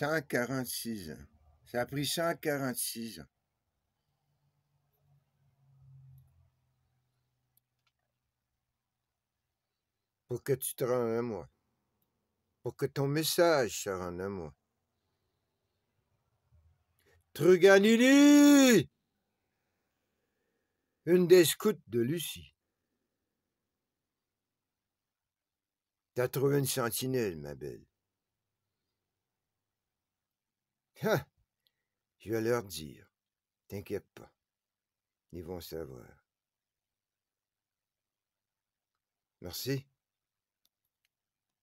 146 ans. Ça a pris 146 ans. Pour que tu te rendes à moi. Pour que ton message se rende à moi. Truganini! Une des scouts de Lucie. T'as trouvé une sentinelle, ma belle. Hein, je vais leur dire. T'inquiète pas. Ils vont savoir. Merci.